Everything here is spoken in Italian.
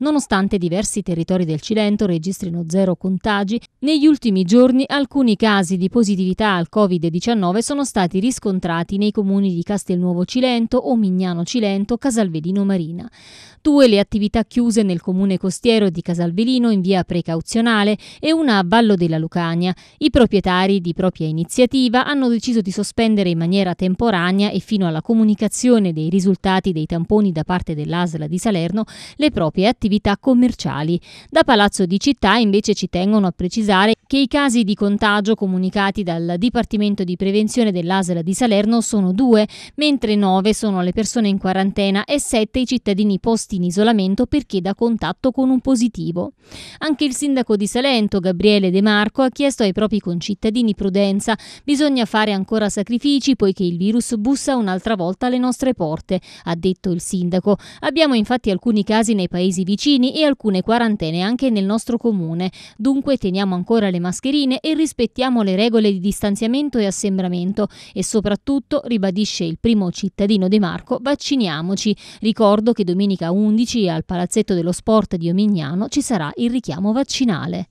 Nonostante diversi territori del Cilento registrino zero contagi, negli ultimi giorni alcuni casi di positività al Covid-19 sono stati riscontrati nei comuni di Castelnuovo Cilento, Omignano Cilento, Casalvedino Marina due le attività chiuse nel comune costiero di Casalvelino in via precauzionale e una a Vallo della Lucania. I proprietari di propria iniziativa hanno deciso di sospendere in maniera temporanea e fino alla comunicazione dei risultati dei tamponi da parte dell'ASLA di Salerno le proprie attività commerciali. Da Palazzo di Città invece ci tengono a precisare che i casi di contagio comunicati dal Dipartimento di Prevenzione dell'ASLA di Salerno sono due, mentre nove sono le persone in quarantena e sette i cittadini posti posti in isolamento perché da contatto con un positivo. Anche il sindaco di Salento, Gabriele De Marco, ha chiesto ai propri concittadini prudenza. Bisogna fare ancora sacrifici poiché il virus bussa un'altra volta alle nostre porte, ha detto il sindaco. Abbiamo infatti alcuni casi nei paesi vicini e alcune quarantene anche nel nostro comune. Dunque teniamo ancora le mascherine e rispettiamo le regole di distanziamento e assembramento e soprattutto, ribadisce il primo cittadino De Marco, vacciniamoci. Ricordo che domenica 1 11 al Palazzetto dello Sport di Omignano ci sarà il richiamo vaccinale.